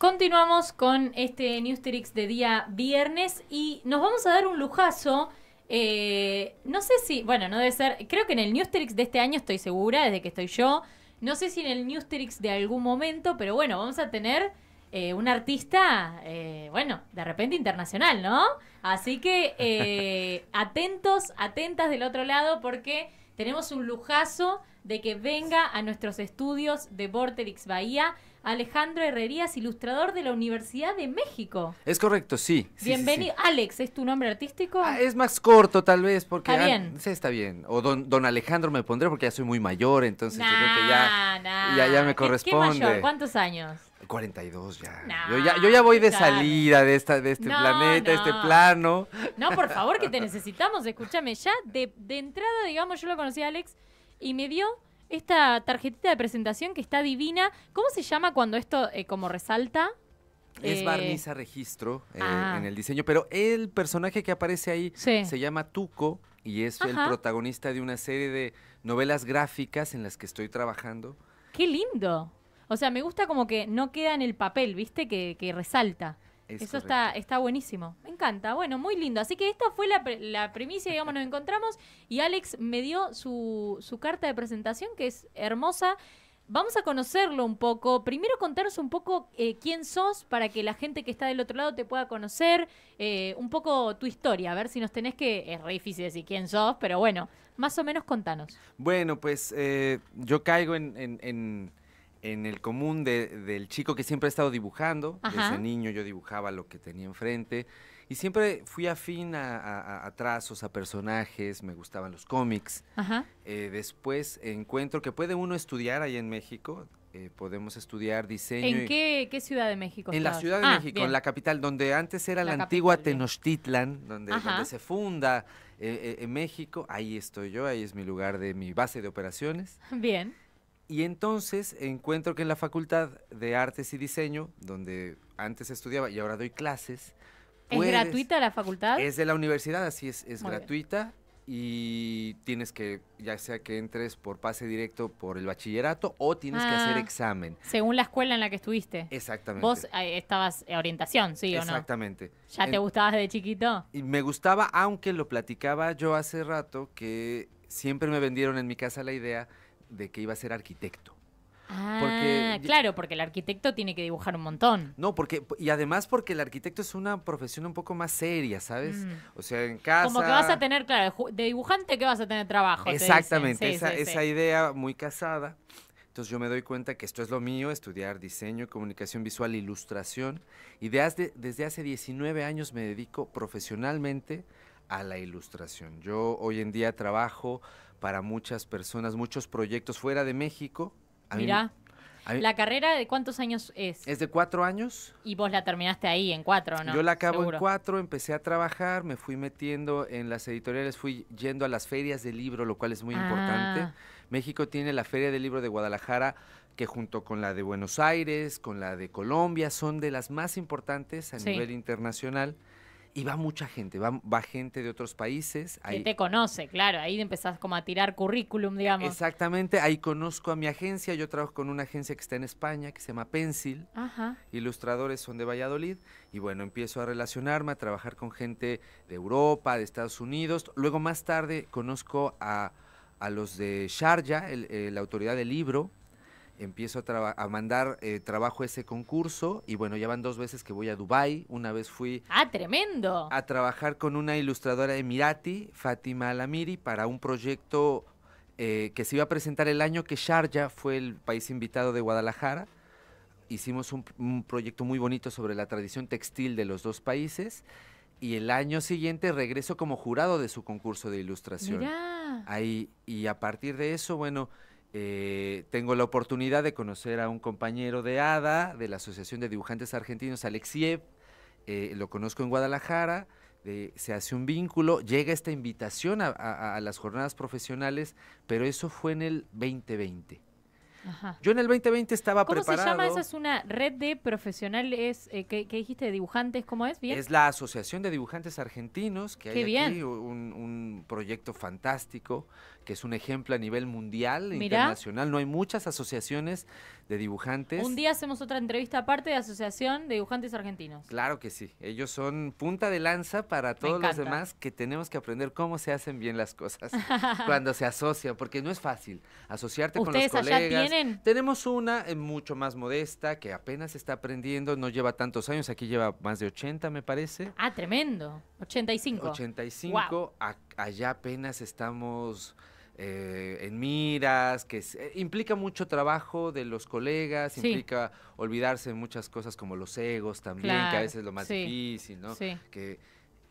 Continuamos con este Newsterix de día viernes y nos vamos a dar un lujazo. Eh, no sé si, bueno, no debe ser, creo que en el Newsterix de este año estoy segura, desde que estoy yo. No sé si en el Newsterix de algún momento, pero bueno, vamos a tener eh, un artista, eh, bueno, de repente internacional, ¿no? Así que atentos, atentas del otro lado porque tenemos un lujazo de que venga a nuestros estudios de Vorterix Bahía Alejandro Herrerías, ilustrador de la Universidad de México. Es correcto, sí. Bienvenido. Alex, ¿es tu nombre artístico? Ah, es más corto, tal vez, porque. Está bien. sí, está bien. O don, Alejandro me pondré porque ya soy muy mayor, entonces creo que ya, me corresponde. ¿Cuántos años? 42 ya. yo ya. voy de salida de, esta, de este planeta, de este plano. No, por favor, que te necesitamos. Escúchame, ya de, entrada, digamos, yo lo conocí a Alex y me dio esta tarjetita de presentación que está divina. ¿Cómo se llama cuando esto eh, como resalta? Es eh, barniz a registro eh, ah. en el diseño, pero el personaje que aparece ahí se llama Tuco y es el protagonista de una serie de novelas gráficas en las que estoy trabajando. ¡Qué lindo! O sea, me gusta como que no queda en el papel, ¿viste? Que, resalta. Eso está, está buenísimo. Me encanta. Bueno, muy lindo. Así que esta fue la, la primicia, digamos, nos encontramos. Y Alex me dio su, carta de presentación, que es hermosa. Vamos a conocerlo un poco. Primero contaros un poco eh, quién sos para que la gente que está del otro lado te pueda conocer eh, un poco tu historia. A ver si nos tenés que... Es re difícil decir quién sos, pero bueno, más o menos contanos. Bueno, pues eh, yo caigo en, en en el común del chico que siempre ha estado dibujando, desde niño yo dibujaba lo que tenía enfrente y siempre fui afín a, trazos, a personajes, me gustaban los cómics. Ajá. Eh, después encuentro que puede uno estudiar ahí en México, eh, podemos estudiar diseño. ¿En qué, ciudad de México? En la Ciudad de ah, México, en la capital, donde antes era la, antigua Tenochtitlan, donde, se funda eh, eh México. Ahí estoy yo, ahí es mi lugar de mi base de operaciones. Bien. Y entonces encuentro que en la Facultad de Artes y Diseño, donde antes estudiaba y ahora doy clases. ¿Es gratuita la facultad? Es de la universidad, así es, es gratuita y tienes que, ya sea que entres por pase directo por el bachillerato o tienes que hacer ah, examen. Según la escuela en la que estuviste. Exactamente. Vos eh, estabas en eh, orientación, ¿sí o no? Exactamente. ¿Ya te gustabas de chiquito? me gustaba, aunque lo platicaba yo hace rato, que siempre me vendieron en mi casa la idea de que iba a ser arquitecto. Ah, claro, porque el arquitecto tiene que dibujar un montón. No, porque y además porque el arquitecto es una profesión un poco más seria, ¿sabes? Mm. O sea, en casa Como que vas a tener, claro, de dibujante que vas a tener trabajo. Exactamente, esa, idea muy casada. Entonces yo me doy cuenta que esto es lo mío, estudiar diseño, comunicación visual, ilustración. Y desde, desde hace 19 años me dedico profesionalmente a la ilustración. Yo hoy en día trabajo para muchas personas, muchos proyectos fuera de México. Mira, ¿La carrera de cuántos años es? Es de cuatro años. Y vos la terminaste ahí, en cuatro, ¿no? Yo la acabo en cuatro, empecé a trabajar, me fui metiendo en las editoriales, fui yendo a las ferias de libro, lo cual es muy importante. Ah. México tiene la Feria del Libro de Guadalajara, que junto con la de Buenos Aires, con la de Colombia, son de las más importantes a nivel internacional. Y va mucha gente, va, va gente de otros países. Ahí... te conoce, claro, ahí empezás como a tirar currículum, e, digamos. Exactamente, ahí conozco a mi agencia, yo trabajo con una agencia que está en España, que se llama Pencil, Ajá. ilustradores son de Valladolid, y bueno, empiezo a relacionarme, a trabajar con gente de Europa, de Estados Unidos, luego más tarde conozco a, a los de Sharjah, la autoridad del libro, empiezo a, mandar eh, trabajo a ese concurso y bueno, ya van dos veces que voy a Dubai, una vez fui Ah, tremendo. a trabajar con una ilustradora emirati, Fátima Alamiri, para un proyecto eh, que se iba a presentar el año que Sharjah fue el país invitado de Guadalajara. Hicimos un, proyecto muy bonito sobre la tradición textil de los dos países y el año siguiente regreso como jurado de su concurso de ilustración. Ahí, y a partir de eso, bueno, eh, tengo la oportunidad de conocer a un compañero de ADA, de la Asociación de Dibujantes Argentinos, Alexiev. Eh, lo conozco en Guadalajara. Eh, se hace un vínculo, llega esta invitación a, las jornadas profesionales, pero eso fue en el 2020. Yo en el 2020 estaba preparado. ¿Cómo se llama? Esa es una red de profesionales eh, que, dijiste de dibujantes, ¿cómo es? ¿Bien? Es la Asociación de Dibujantes Argentinos, que hay aquí un, proyecto fantástico que es un ejemplo a nivel mundial, internacional. No hay muchas asociaciones de dibujantes. Un día hacemos otra entrevista aparte de Asociación de Dibujantes Argentinos. Claro que sí. Ellos son punta de lanza para todos los demás que tenemos que aprender cómo se hacen bien las cosas cuando se asocian, porque no es fácil asociarte con los allá Tienen? Tenemos una eh, mucho más modesta que apenas está aprendiendo, no lleva tantos años, aquí lleva más de 80 me parece. Ah, tremendo. 85. 85, allá apenas estamos eh, en miras, que eh, implica mucho trabajo de los colegas, implica olvidarse de muchas cosas como los egos también, que a veces es lo más difícil, ¿no? Sí. Que,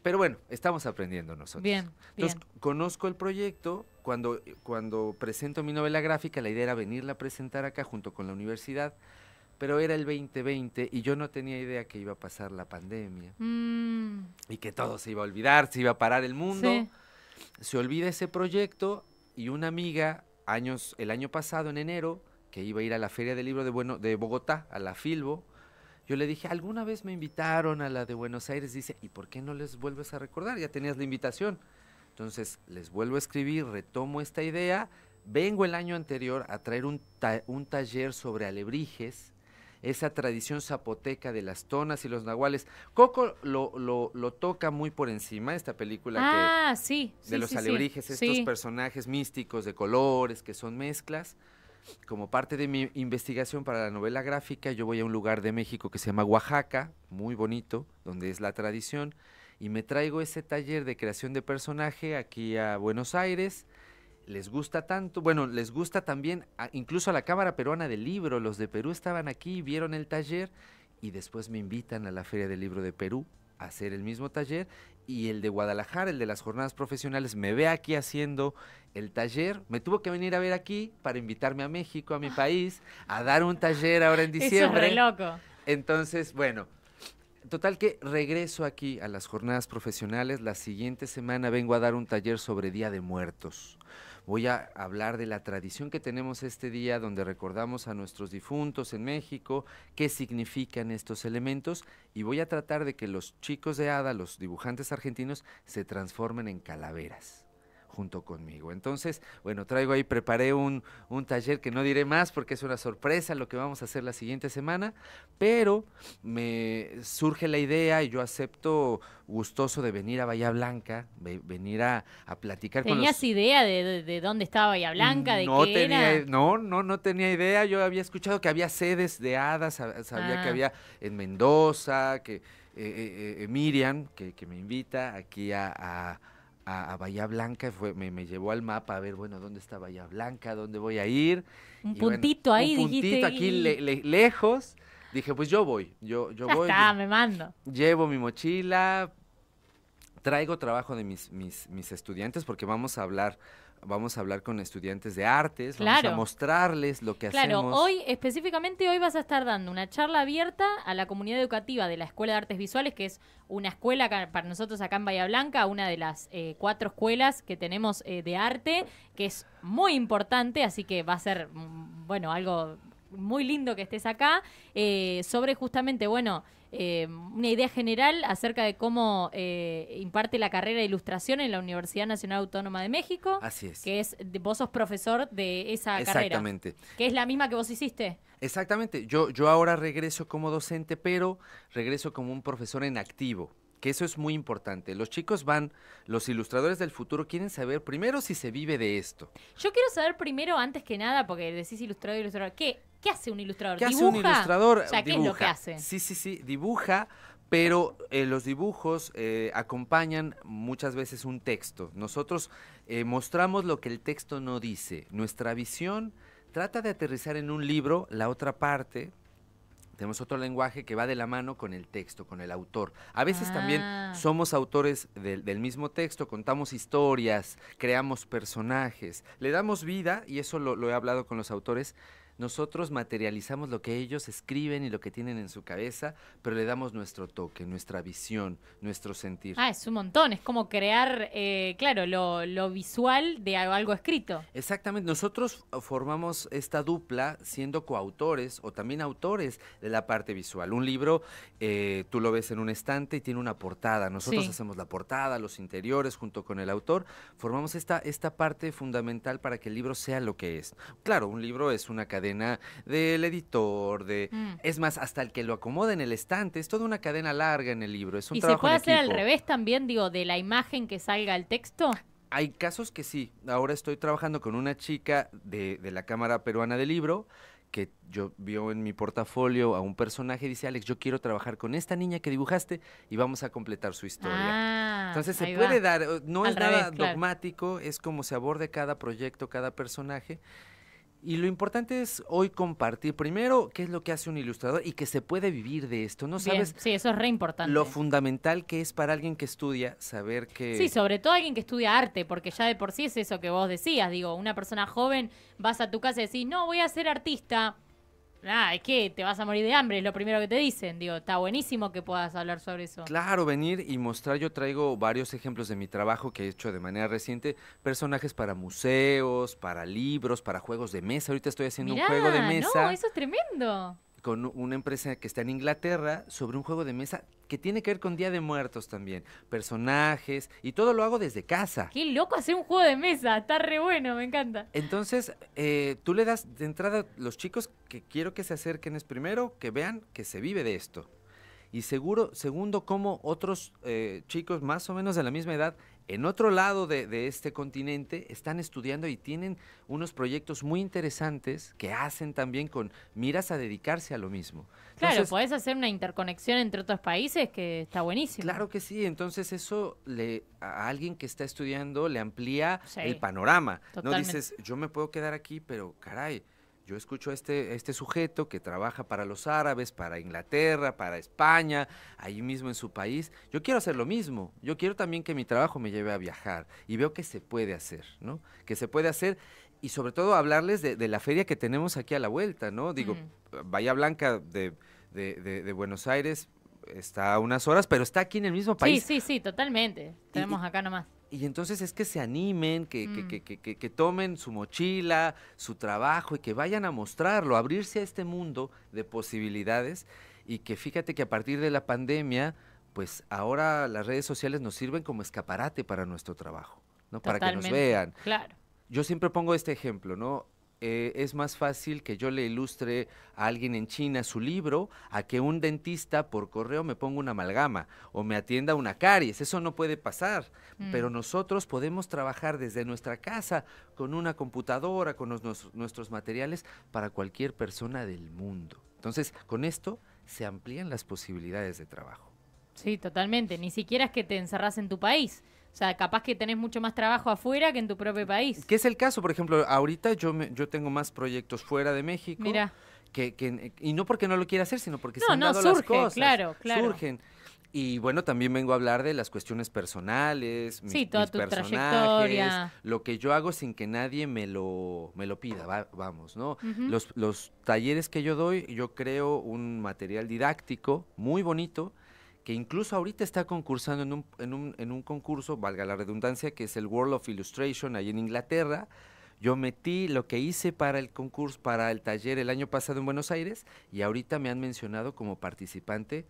pero bueno, estamos aprendiendo nosotros. Bien, Entonces, conozco el proyecto. Cuando, cuando presento mi novela gráfica, la idea era venirla a presentar acá junto con la universidad pero era el 2020 y yo no tenía idea que iba a pasar la pandemia mm. y que todo se iba a olvidar, se iba a parar el mundo. Se olvida ese proyecto y una amiga años, el año pasado, en enero, que iba a ir a la Feria del Libro de, de Bogotá, a la Filbo, yo le dije, alguna vez me invitaron a la de Buenos Aires, dice, ¿y por qué no les vuelves a recordar? Ya tenías la invitación. Entonces, les vuelvo a escribir, retomo esta idea, vengo el año anterior a traer un, un taller sobre alebrijes esa tradición zapoteca de las tonas y los nahuales. Coco lo, lo, toca muy por encima, esta película que, ah, de los alebrijes, estos personajes místicos de colores que son mezclas. Como parte de mi investigación para la novela gráfica, yo voy a un lugar de México que se llama Oaxaca, muy bonito, donde es la tradición, y me traigo ese taller de creación de personaje aquí a Buenos Aires les gusta tanto, bueno, les gusta también, incluso a la Cámara Peruana del Libro, los de Perú estaban aquí, vieron el taller y después me invitan a la Feria del Libro de Perú a hacer el mismo taller y el de Guadalajara, el de las jornadas profesionales, me ve aquí haciendo el taller, me tuvo que venir a ver aquí para invitarme a México, a mi país, a dar un taller ahora en diciembre. Eso es loco. Entonces, bueno, total que regreso aquí a las jornadas profesionales. La siguiente semana vengo a dar un taller sobre Día de Muertos voy a hablar de la tradición que tenemos este día, donde recordamos a nuestros difuntos en México, qué significan estos elementos, y voy a tratar de que los chicos de hada, los dibujantes argentinos, se transformen en calaveras junto conmigo. Entonces, bueno, traigo ahí, preparé un, taller que no diré más porque es una sorpresa lo que vamos a hacer la siguiente semana, pero me surge la idea y yo acepto gustoso de venir a Bahía Blanca, venir a, platicar con ¿Tenías idea de, dónde estaba Bahía Blanca? De no, qué era? no, no, no tenía idea. Yo había escuchado que había sedes de hadas, sabía que ah. había en Mendoza, que eh, eh, eh, Miriam, que, me invita aquí a a, Bahía Blanca, fue, me, llevó al mapa a ver, bueno, ¿dónde está Bahía Blanca? ¿Dónde voy a ir? Un puntito ahí ahí, un puntito aquí lejos. Dije, pues yo voy, yo, yo voy. me mando. Llevo mi mochila, traigo trabajo de mis, mis, estudiantes porque vamos a hablar vamos a hablar con estudiantes de artes, vamos a mostrarles lo que hacemos. Claro, hoy específicamente hoy vas a estar dando una charla abierta a la comunidad educativa de la Escuela de Artes Visuales, que es una escuela para nosotros acá en Bahía Blanca, una de las eh, cuatro escuelas que tenemos eh, de arte, que es muy importante, así que va a ser, mm, bueno, algo muy lindo que estés acá, eh, sobre justamente, bueno, eh, una idea general acerca de cómo eh, imparte la carrera de ilustración en la Universidad Nacional Autónoma de México. Así es. Que es, vos sos profesor de esa Exactamente. carrera. Que es la misma que vos hiciste. Exactamente. Yo, yo ahora regreso como docente, pero regreso como un profesor en activo que eso es muy importante. Los chicos van, los ilustradores del futuro quieren saber primero si se vive de esto. Yo quiero saber primero, antes que nada, porque decís ilustrador, ilustrador, ¿qué, qué hace un ilustrador? ¿Qué hace un ilustrador? ¿qué es lo que hace? Sí, sí, sí, dibuja, pero eh, los dibujos eh, acompañan muchas veces un texto. Nosotros eh, mostramos lo que el texto no dice. Nuestra visión trata de aterrizar en un libro la otra parte tenemos otro lenguaje que va de la mano con el texto, con el autor. A veces también ah. somos autores del mismo texto, contamos historias, creamos personajes, le damos vida, y eso lo he hablado con los autores, nosotros materializamos lo que ellos escriben y lo que tienen en su cabeza, pero le damos nuestro toque, nuestra visión, nuestro sentir. Ah, es un montón, es como crear, eh, claro, lo, visual de algo, escrito. Exactamente, nosotros eh, formamos esta dupla siendo coautores o también autores de la parte visual. Un libro, eh, tú lo ves en un estante y tiene una portada, nosotros hacemos la portada, los interiores junto con el autor, formamos esta, esta parte fundamental para que el libro sea lo que es. Claro, un libro es una cadena del editor, de mm. es más, hasta el que lo acomoda en el estante, es toda una cadena larga en el libro, es un ¿Y se puede hacer al revés también, digo, de la imagen que salga el texto? Hay casos que sí. Ahora estoy trabajando con una chica de, la Cámara Peruana del Libro que yo vio en mi portafolio a un personaje y dice, Alex, yo quiero trabajar con esta niña que dibujaste y vamos a completar su historia. Ah, Entonces se puede dar, eh, no es nada dogmático, es como se aborde cada proyecto, cada personaje y lo importante es hoy compartir primero qué es lo que hace un ilustrador y que se puede vivir de esto. No sabes. sí, eso es re importante. Lo fundamental que es para alguien que estudia saber que. Sí, sobre todo alguien que estudia arte, porque ya de por sí es eso que vos decías. Digo, una persona joven vas a tu casa y decís, no, voy a ser artista es que te vas a morir de hambre, es lo primero que te dicen. Digo, está buenísimo que puedas hablar sobre eso. Claro, venir y mostrar. Yo traigo varios ejemplos de mi trabajo que he hecho de manera reciente: personajes para museos, para libros, para juegos de mesa. Ahorita estoy haciendo un juego de mesa. No, eso es tremendo con una empresa que está en Inglaterra sobre un juego de mesa que tiene que ver con Día de Muertos también, personajes, y todo lo hago desde casa. Qué loco hacer un juego de mesa, está re bueno, me encanta. Entonces, eh, tú le das de entrada los chicos que quiero que se acerquen es primero, que vean que se vive de esto. Y seguro, segundo, como otros eh, chicos más o menos de la misma edad en otro lado de, este continente están estudiando y tienen unos proyectos muy interesantes que hacen también con miras a dedicarse a lo mismo. claro, puedes hacer una interconexión entre otros países que está buenísimo. Claro que sí, entonces eso le, a alguien que está estudiando le amplía el panorama. No dices, yo me puedo quedar aquí, pero caray, yo escucho a este, este sujeto que trabaja para los árabes, para Inglaterra, para España, ahí mismo en su país. Yo quiero hacer lo mismo. Yo quiero también que mi trabajo me lleve a viajar. Y veo que se puede hacer, ¿no? Que se puede hacer y sobre todo hablarles de, la feria que tenemos aquí a la vuelta, ¿no? Digo, Bahía Blanca de, de Buenos Aires está a unas horas, pero está aquí en el mismo país. Sí, sí, sí, totalmente. Tenemos acá nomás. Y entonces es que se animen, mm. que, que, que, que, tomen su mochila, su trabajo y que vayan a mostrarlo, abrirse a este mundo de posibilidades. Y que fíjate que a partir de la pandemia, pues ahora las redes sociales nos sirven como escaparate para nuestro trabajo, ¿no? Para que nos vean. Claro. Yo siempre pongo este ejemplo, ¿no? Eh, es más fácil que yo le ilustre a alguien en China su libro a que un dentista por correo me ponga una amalgama o me atienda una caries. Eso no puede pasar. Pero mm. nosotros podemos trabajar desde nuestra casa con una computadora, con nuestros materiales para cualquier persona del mundo. Entonces, con esto se amplían las posibilidades de trabajo. Sí, totalmente. Ni siquiera es que te encerras en tu país. O sea, capaz que tenés mucho más trabajo afuera que en tu propio país. Que es el caso, por ejemplo, ahorita yo, yo tengo más proyectos fuera de México. Mira. Que, que, y no porque no lo quiera hacer, sino porque no, se no, las cosas. Claro, claro. Surgen. Y bueno, también vengo a hablar de las cuestiones personales, mis, sí, toda personajes, lo que yo hago sin que nadie me lo, me lo pida, vamos, ¿no? los, los talleres que yo doy, yo creo un material didáctico muy bonito que incluso ahorita está concursando en un, concurso, valga la redundancia, que es el World of Illustration ahí en Inglaterra. Yo metí lo que hice para el concurso, para el taller el año pasado en Buenos Aires y ahorita me han mencionado como participante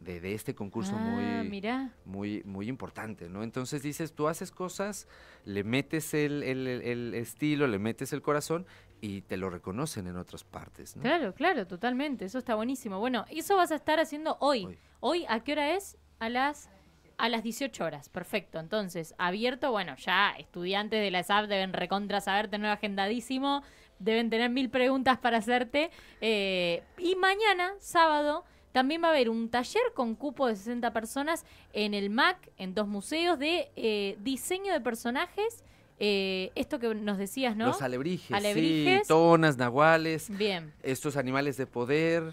de, este concurso ah, muy, muy, muy importante, ¿no? Entonces dices, tú haces cosas, le metes el estilo, le metes el corazón y te lo reconocen en otras partes. ¿no? Claro, claro, totalmente. Eso está buenísimo. Bueno, eso vas a estar haciendo hoy. hoy. ¿a qué hora es? A las a las 18 horas, perfecto. Entonces, abierto, bueno, ya estudiantes de la SAP deben recontra saber, tener agendadísimo, deben tener mil preguntas para hacerte. Eh, y mañana, sábado, también va a haber un taller con cupo de 60 personas en el MAC, en dos museos de eh, diseño de personajes eh, esto que nos decías, ¿no? Los alebrijes, Sí, tonas, nahuales. Bien. Estos animales de poder.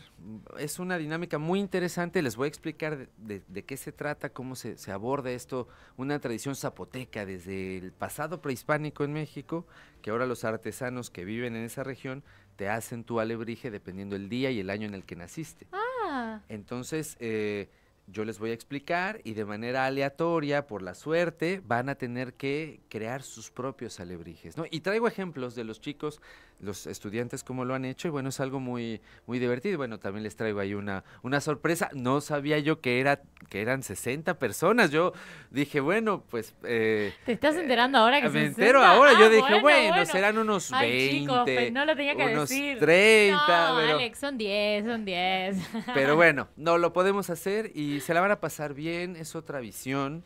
Es una dinámica muy interesante. Les voy a explicar de, qué se trata, cómo se, se, aborda esto. Una tradición zapoteca desde el pasado prehispánico en México, que ahora los artesanos que viven en esa región te hacen tu alebrije dependiendo el día y el año en el que naciste. Ah. Entonces, eh, yo les voy a explicar y de manera aleatoria, por la suerte, van a tener que crear sus propios alebrijes, ¿no? Y traigo ejemplos de los chicos, los estudiantes cómo lo han hecho y bueno, es algo muy muy divertido. Bueno, también les traigo ahí una una sorpresa. No sabía yo que era que eran 60 personas. Yo dije, bueno, pues eh, Te estás eh, enterando ahora que Me 60? entero ahora. yo ah, dije, bueno, serán unos 20. Pues no lo tenía que unos decir. 30, Alex, son 10, son 10. Pero bueno, no lo podemos hacer y se la van a pasar bien, es otra visión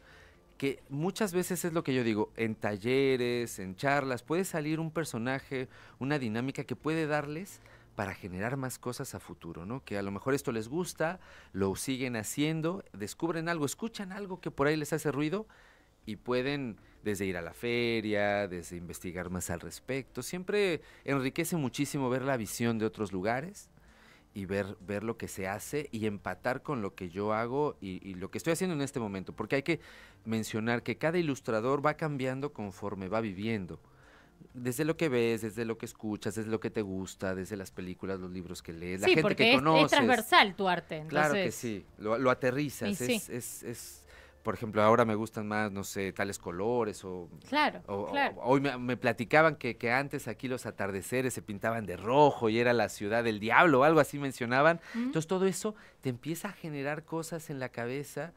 que muchas veces es lo que yo digo, en talleres, en charlas, puede salir un personaje, una dinámica que puede darles para generar más cosas a futuro, ¿no? Que a lo mejor esto les gusta, lo siguen haciendo, descubren algo, escuchan algo que por ahí les hace ruido y pueden desde ir a la feria, desde investigar más al respecto. Siempre enriquece muchísimo ver la visión de otros lugares y ver, ver lo que se hace y empatar con lo que yo hago y, lo que estoy haciendo en este momento. Porque hay que mencionar que cada ilustrador va cambiando conforme va viviendo. Desde lo que ves, desde lo que escuchas, desde lo que te gusta, desde las películas, los libros que lees, la gente que es, conoces. Es transversal tu arte. Claro que sí, lo, aterrizas, es por ejemplo, ahora me gustan más, no sé, tales colores o... Claro, hoy me, platicaban que, antes aquí los atardeceres se pintaban de rojo y era la ciudad del diablo o algo así mencionaban. Entonces todo eso te empieza a generar cosas en la cabeza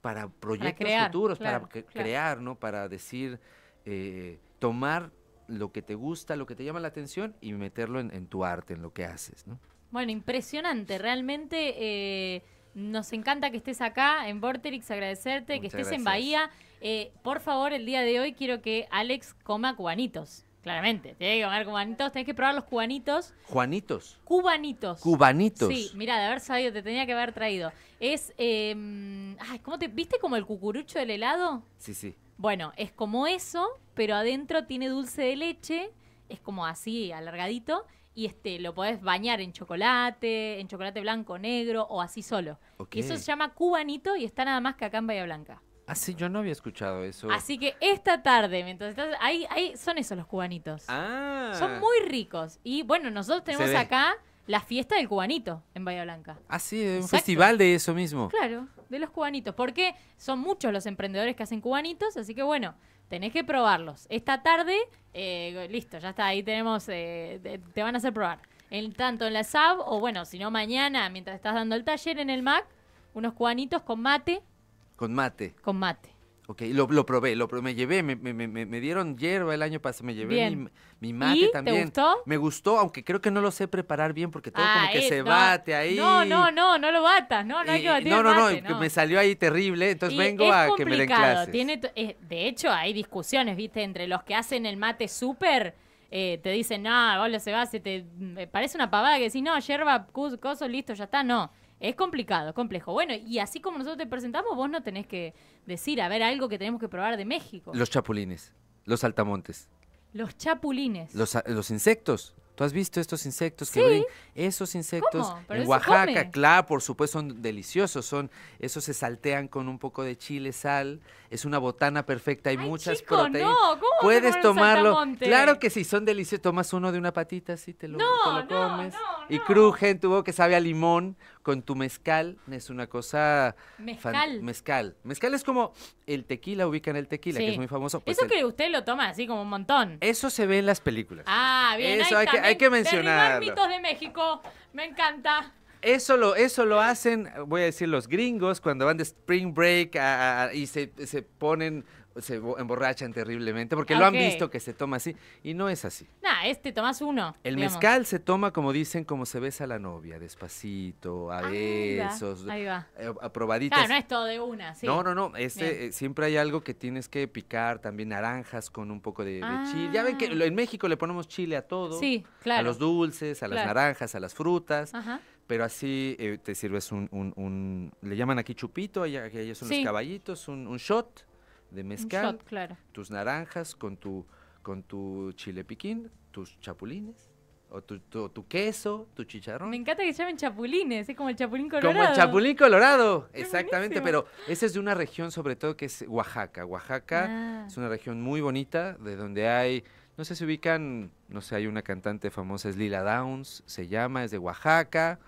para proyectos futuros, para crear, ¿no? Para decir, eh, tomar lo que te gusta, lo que te llama la atención y meterlo en, tu arte, en lo que haces, ¿no? Bueno, impresionante, realmente... Eh nos encanta que estés acá en Vorterix, agradecerte, que estés en Bahía. Eh, por favor, el día de hoy quiero que Alex coma cubanitos. Claramente, tiene que comer cubanitos, tenés que probar los cubanitos. ¿Juanitos? Cubanitos. Cubanitos. Sí, mira, de haber sabido, te tenía que haber traído. Es, em, te, viste como el cucurucho del helado? Sí, sí. Bueno, es como eso, pero adentro tiene dulce de leche, es como así, alargadito, y este lo podés bañar en chocolate, en chocolate blanco, negro o así solo. Y eso se llama cubanito y está nada más que acá en Bahía Blanca. Ah, sí, yo no había escuchado eso. Así que esta tarde, mientras ahí, ahí son esos los cubanitos. Ah. Son muy ricos. Y bueno, nosotros tenemos acá la fiesta del cubanito en Bahía Blanca. Ah, sí, un festival de eso mismo. Claro, de los cubanitos. Porque son muchos los emprendedores que hacen cubanitos, así que bueno, tenés que probarlos. Esta tarde, eh, listo, ya está, ahí tenemos, eh, te van a hacer probar. En, tanto en la SAB o bueno, si no mañana, mientras estás dando el taller en el MAC, unos cuanitos con mate. Con mate. Con mate. Ok, lo, lo probé, lo probé, me llevé, me, me, me, me, dieron hierba el año pasado, me llevé mi, mi, mate también. ¿Te gustó? Me gustó, aunque creo que no lo sé preparar bien porque todo como que se bate ahí. No, no, no, no lo batas, no, no hay que batir. No, no, no, me salió ahí terrible, entonces vengo a que me den clases. Tiene eh, de hecho, hay discusiones, viste, entre los que hacen el mate súper. Eh, te dicen, no, vos lo se va, se te mm, eh, parece una pavada que decís, no, hierba, coso, listo, ya está, no es complicado, complejo. Bueno, y así como nosotros te presentamos, vos no tenés que decir, a ver, algo que tenemos que probar de México. Los chapulines, los saltamontes. Los chapulines. Los, ah, insectos. ¿Tú has visto estos insectos que ven? Esos insectos en Oaxaca, claro, por supuesto, son deliciosos. Son, esos se saltean con un poco de chile, sal. Es una botana perfecta. Hay muchas proteínas. Puedes tomarlo. Claro que sí, son deliciosos. Tomas uno de una patita, así te lo, comes. y crujen, tuvo que sabe a limón con tu mezcal, es una cosa... Mezcal. Mezcal. Mezcal es como el tequila, ubican el tequila, que es muy famoso. Pues eso que usted lo toma así como un montón. Eso se ve en las películas. Ah, bien. Eso hay, que, hay mencionar. mitos de México, me encanta. Eso lo, eso lo hacen, voy a decir, los gringos cuando van de Spring Break y se, se ponen se emborrachan terriblemente porque lo han visto que se toma así y no es así. Nah, este tomas uno. El mezcal se toma como dicen como se besa la novia, despacito, a esos, ah, besos, eh, Claro, no es todo de una, sí. No, no, no, este eh, siempre hay algo que tienes que picar, también naranjas con un poco de, chile. Ya ven que ah. en México le ponemos chile a todo. Sí, claro. A los dulces, a las naranjas, a las frutas. pero así eh, te sirves un, le llaman aquí chupito, allá, allá son los caballitos, un, shot de mezcal, tus naranjas con tu, con tu chile piquín, tus chapulines. O tu, queso, tu chicharrón. Me encanta que se llamen chapulines, es como el chapulín colorado. Como el chapulín colorado, exactamente, pero ese es de una región sobre todo que es Oaxaca. Oaxaca ah. es una región muy bonita, de donde hay, no sé si ubican, no sé, hay una cantante famosa, es Lila Downs, se llama, es de Oaxaca.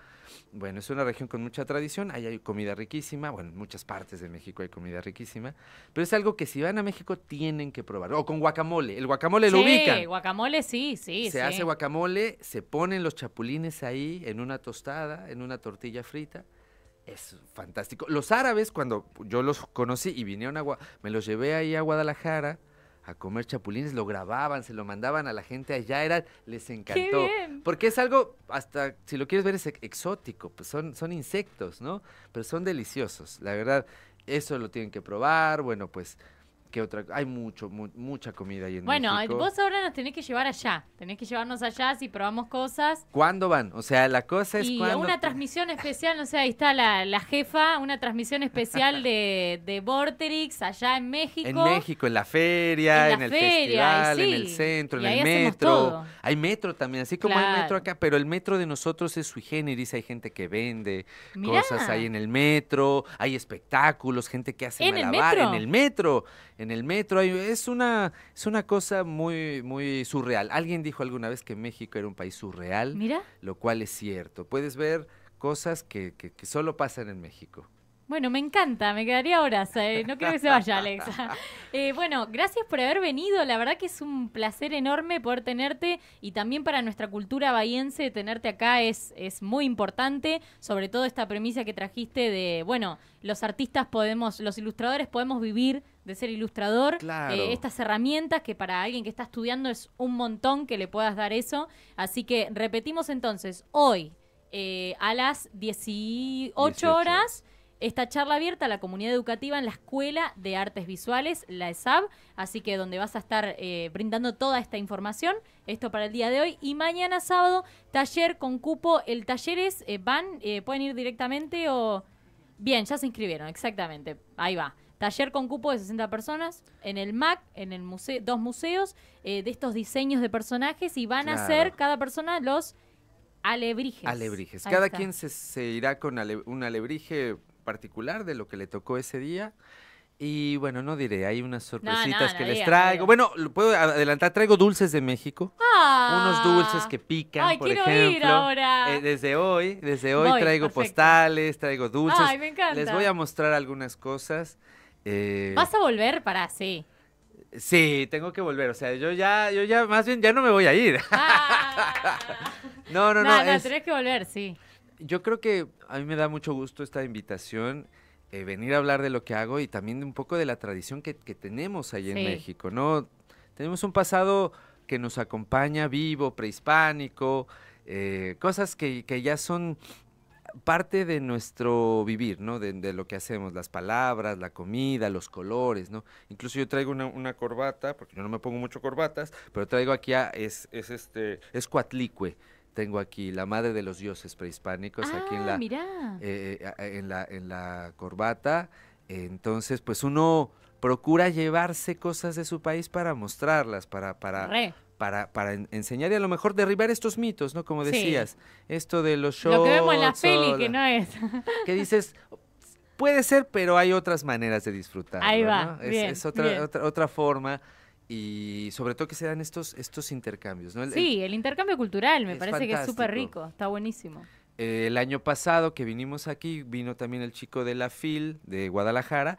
Bueno, es una región con mucha tradición, ahí hay comida riquísima, bueno, en muchas partes de México hay comida riquísima, pero es algo que si van a México tienen que probar. O con guacamole, el guacamole lo ubica. Sí, guacamole sí, sí. Se hace guacamole, se ponen los chapulines ahí en una tostada, en una tortilla frita. Es fantástico. Los árabes, cuando yo los conocí y vinieron a... Me los llevé ahí a Guadalajara a comer chapulines, lo grababan, se lo mandaban a la gente allá, era, les encantó. Porque es algo, hasta si lo quieres ver, es exótico, pues son, son insectos, ¿no? Pero son deliciosos, la verdad, eso lo tienen que probar, bueno, pues otra? Hay mucho, mucha comida ahí en bueno, México. Bueno, vos ahora nos tenés que llevar allá. Tenés que llevarnos allá si probamos cosas. ¿Cuándo van? O sea, la cosa es y una transmisión especial, no sé, ahí está la, jefa, una transmisión especial de, de Vorterix allá en México. En México, en la feria, en, el festival, en el centro, en el metro. Hay metro también, así como hay metro acá, pero el metro de nosotros es sui generis. Hay gente que vende cosas ahí en el metro, hay espectáculos, gente que hace ¿En el metro? en el metro en el metro. es, una, es una cosa muy, muy surreal. Alguien dijo alguna vez que México era un país surreal, Mira. lo cual es cierto. Puedes ver cosas que, que, solo pasan en México. Bueno, me encanta, me quedaría horas. Eh, no quiero que se vaya, Alexa. Eh, bueno, gracias por haber venido. La verdad que es un placer enorme poder tenerte y también para nuestra cultura bahiense tenerte acá es, es muy importante, sobre todo esta premisa que trajiste de, bueno, los artistas podemos, los ilustradores podemos vivir de ser ilustrador, eh, estas herramientas que para alguien que está estudiando es un montón que le puedas dar eso. Así que repetimos entonces, hoy eh, a las 18, horas, esta charla abierta a la comunidad educativa en la Escuela de Artes Visuales, la ESAB, así que donde vas a estar eh, brindando toda esta información, esto para el día de hoy, y mañana sábado, taller con cupo, el taller es, van, pueden ir directamente o... Bien, ya se inscribieron, exactamente, ahí va. Taller con cupo de 60 personas en el MAC, en el museo, dos museos eh, de estos diseños de personajes y van a ser cada persona los alebrijes. Alebrijes. cada quien se, irá con un alebrije particular de lo que le tocó ese día. Y bueno, no diré, hay unas sorpresitas que les traigo. Bueno, puedo adelantar, traigo dulces de México. Ah. unos dulces que pican, por ejemplo. Ir eh, desde hoy, desde hoy traigo postales, traigo dulces. Ay, me Les voy a mostrar algunas cosas. Eh, ¿Vas a volver para sí? Sí, tengo que volver. O sea, yo ya, yo ya, más bien, ya no me voy a ir. Ah. no, no, no. No, que volver, sí. Yo creo que a mí me da mucho gusto esta invitación. Eh, venir a hablar de lo que hago y también de un poco de la tradición que, tenemos ahí en México, ¿no? Tenemos un pasado que nos acompaña vivo, prehispánico, eh, cosas que, que, ya son parte de nuestro vivir, ¿no? De, lo que hacemos, las palabras, la comida, los colores, ¿no? Incluso yo traigo una, corbata, porque yo no me pongo mucho corbatas, pero traigo aquí a, es, es este, es cuatlicue tengo aquí la madre de los dioses prehispánicos aquí en ah, la, eh, eh, en la en la corbata entonces pues uno procura llevarse cosas de su país para mostrarlas para para para, para enseñar y a lo mejor derribar estos mitos, ¿no? Como decías, esto de los shows. Lo que vemos en la peli que no es. que dices, puede ser, pero hay otras maneras de disfrutar. Ahí va. Es, otra, otra, forma y sobre todo que se dan estos, estos intercambios. ¿no? sí, el, intercambio cultural me parece que es súper rico, está buenísimo. Eh, el año pasado que vinimos aquí, vino también el chico de la FIL de Guadalajara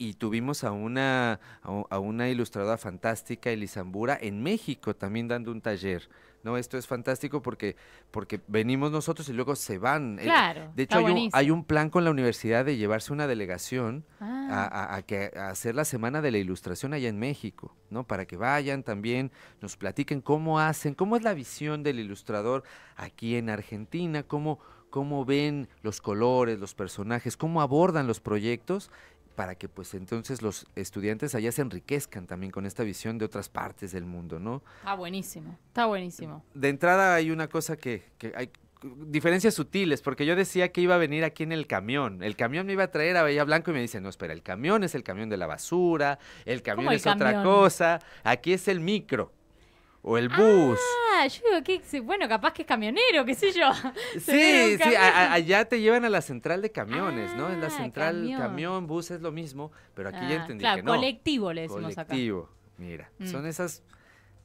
y tuvimos a una, a una ilustradora fantástica, Elisambura, en México también dando un taller. No, esto es fantástico porque, porque venimos nosotros y luego se van. Eh, claro, de hecho, hay un, plan con la universidad de llevarse una delegación a, ah. que, hacer la semana de la ilustración allá en México, ¿no? Para que vayan también, nos platiquen cómo hacen, cómo es la visión del ilustrador aquí en Argentina, cómo, cómo ven los colores, los personajes, cómo abordan los proyectos para que pues entonces los estudiantes allá se enriquezcan también con esta visión de otras partes del mundo, ¿no? Está buenísimo, está buenísimo. De entrada hay una cosa que, hay diferencias sutiles, porque yo decía que iba a venir aquí en el camión. El camión me iba a traer a Bella Blanco y me dicen, no, espera, el camión es el camión de la basura, el camión es otra cosa, aquí es el micro o el bus. Ah, yo digo bueno, capaz que es camionero, qué sé yo. Sí, sí, allá te llevan a la central de camiones, ¿no? En la ah, central camión. bus es lo mismo, pero aquí ya ah, entendí que no. colectivo le decimos colectivo. mira, mm. son esas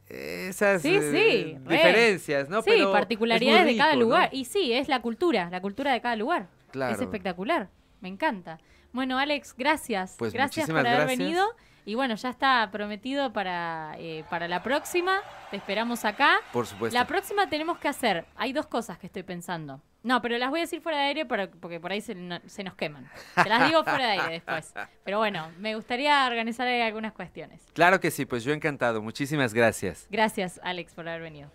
esas eh, diferencias, ¿no? Sí, particularidades de cada lugar. Y sí, es la cultura, la cultura de cada lugar. Claro. Es espectacular, me encanta. Bueno, Alex, gracias. Pues gracias por haber venido. Y bueno, ya está prometido para, eh, para la próxima. Te esperamos acá. Por supuesto. La próxima tenemos que hacer. Hay dos cosas que estoy pensando. No, pero las voy a decir fuera de aire porque por ahí se, se, nos queman. Te las digo fuera de aire después. Pero bueno, me gustaría organizar algunas cuestiones. Claro que sí, pues yo encantado. Muchísimas gracias. Gracias, Alex, por haber venido.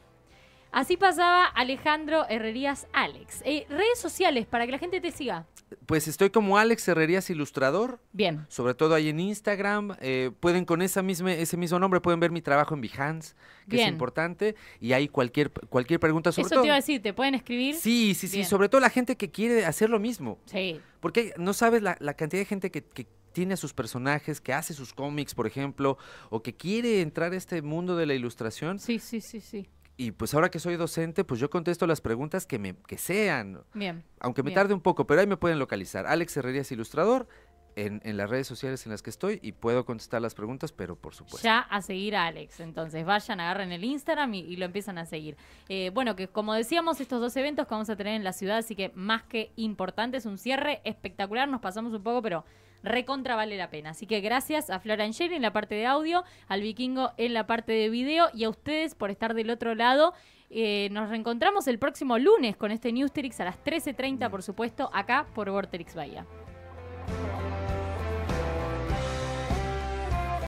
Así pasaba Alejandro Herrerías Alex. Eh, redes sociales para que la gente te siga. Pues estoy como Alex Herrerías Ilustrador. Bien. Sobre todo ahí en Instagram. Eh, pueden con esa misma, ese mismo nombre, pueden ver mi trabajo en Behance, que es importante. Y hay cualquier, cualquier pregunta sobre Eso te iba a decir, ¿te pueden escribir? Sí, sí, sí. Sobre todo la gente que quiere hacer lo mismo. Sí. Porque no sabes la, cantidad de gente que, que tiene a sus personajes, que hace sus cómics, por ejemplo, o que quiere entrar a este mundo de la ilustración. Sí, sí, sí, sí y pues ahora que soy docente, pues yo contesto las preguntas que me sean. Bien. Aunque me tarde un poco, pero ahí me pueden localizar. Alex Herrerías Ilustrador. En, las redes sociales en las que estoy y puedo contestar las preguntas, pero por supuesto. Ya a seguir a Alex, entonces vayan, agarren el Instagram y, lo empiezan a seguir. Eh, bueno, que como decíamos, estos dos eventos que vamos a tener en la ciudad, así que más que importante, es un cierre espectacular, nos pasamos un poco, pero recontra vale la pena. Así que gracias a Flora Angel en la parte de audio, al vikingo en la parte de video y a ustedes por estar del otro lado. Eh, nos reencontramos el próximo lunes con este Newsterix a las 13.30, por supuesto, acá por Vorterix Bahía.